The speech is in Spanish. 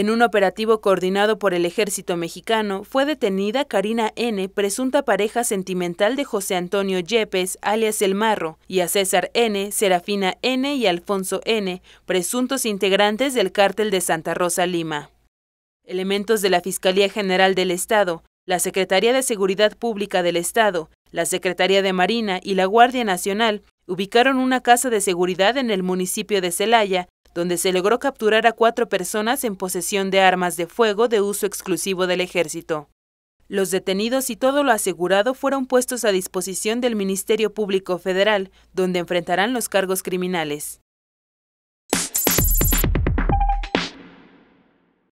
En un operativo coordinado por el ejército mexicano, fue detenida Karina N., presunta pareja sentimental de José Antonio Yepes, alias El Marro, y a César N., Serafina N. y Alfonso N., presuntos integrantes del cártel de Santa Rosa Lima. Elementos de la Fiscalía General del Estado, la Secretaría de Seguridad Pública del Estado, la Secretaría de Marina y la Guardia Nacional ubicaron una casa de seguridad en el municipio de Celaya donde se logró capturar a cuatro personas en posesión de armas de fuego de uso exclusivo del ejército. Los detenidos y todo lo asegurado fueron puestos a disposición del Ministerio Público Federal, donde enfrentarán los cargos criminales.